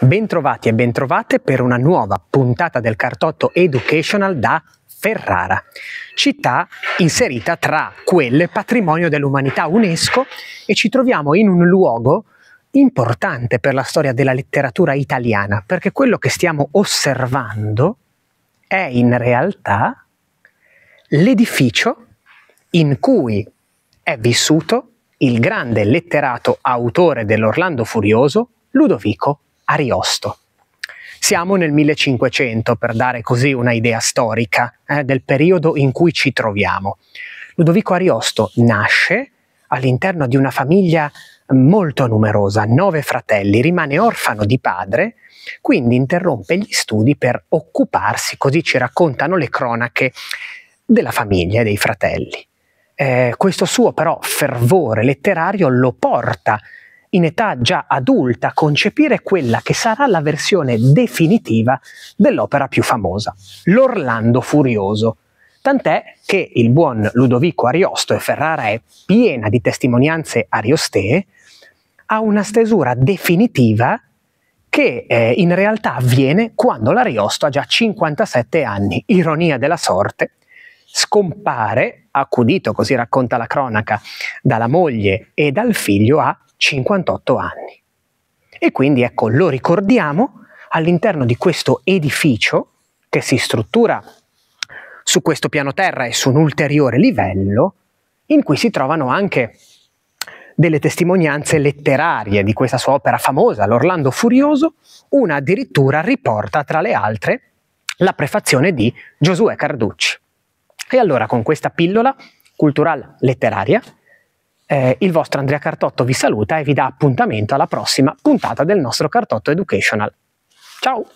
Bentrovati e bentrovate per una nuova puntata del Cartotto Educational da Ferrara, città inserita tra quelle patrimonio dell'umanità UNESCO e ci troviamo in un luogo importante per la storia della letteratura italiana, perché quello che stiamo osservando è in realtà l'edificio in cui è vissuto il grande letterato autore dell'Orlando Furioso, Ludovico Ariosto. Siamo nel 1500, per dare così una idea storica eh, del periodo in cui ci troviamo. Ludovico Ariosto nasce all'interno di una famiglia molto numerosa, nove fratelli, rimane orfano di padre, quindi interrompe gli studi per occuparsi, così ci raccontano le cronache, della famiglia e dei fratelli. Eh, questo suo però fervore letterario lo porta in età già adulta concepire quella che sarà la versione definitiva dell'opera più famosa, l'Orlando Furioso. Tant'è che il buon Ludovico Ariosto, e Ferrara è piena di testimonianze ariostee, ha una stesura definitiva che eh, in realtà avviene quando l'Ariosto ha già 57 anni. Ironia della sorte, scompare, accudito, così racconta la cronaca, dalla moglie e dal figlio a 58 anni. E quindi ecco, lo ricordiamo all'interno di questo edificio che si struttura su questo piano terra e su un ulteriore livello, in cui si trovano anche delle testimonianze letterarie di questa sua opera famosa, l'Orlando Furioso, una addirittura riporta tra le altre la prefazione di Giosuè Carducci. E allora con questa pillola culturale letteraria eh, il vostro Andrea Cartotto vi saluta e vi dà appuntamento alla prossima puntata del nostro Cartotto Educational. Ciao!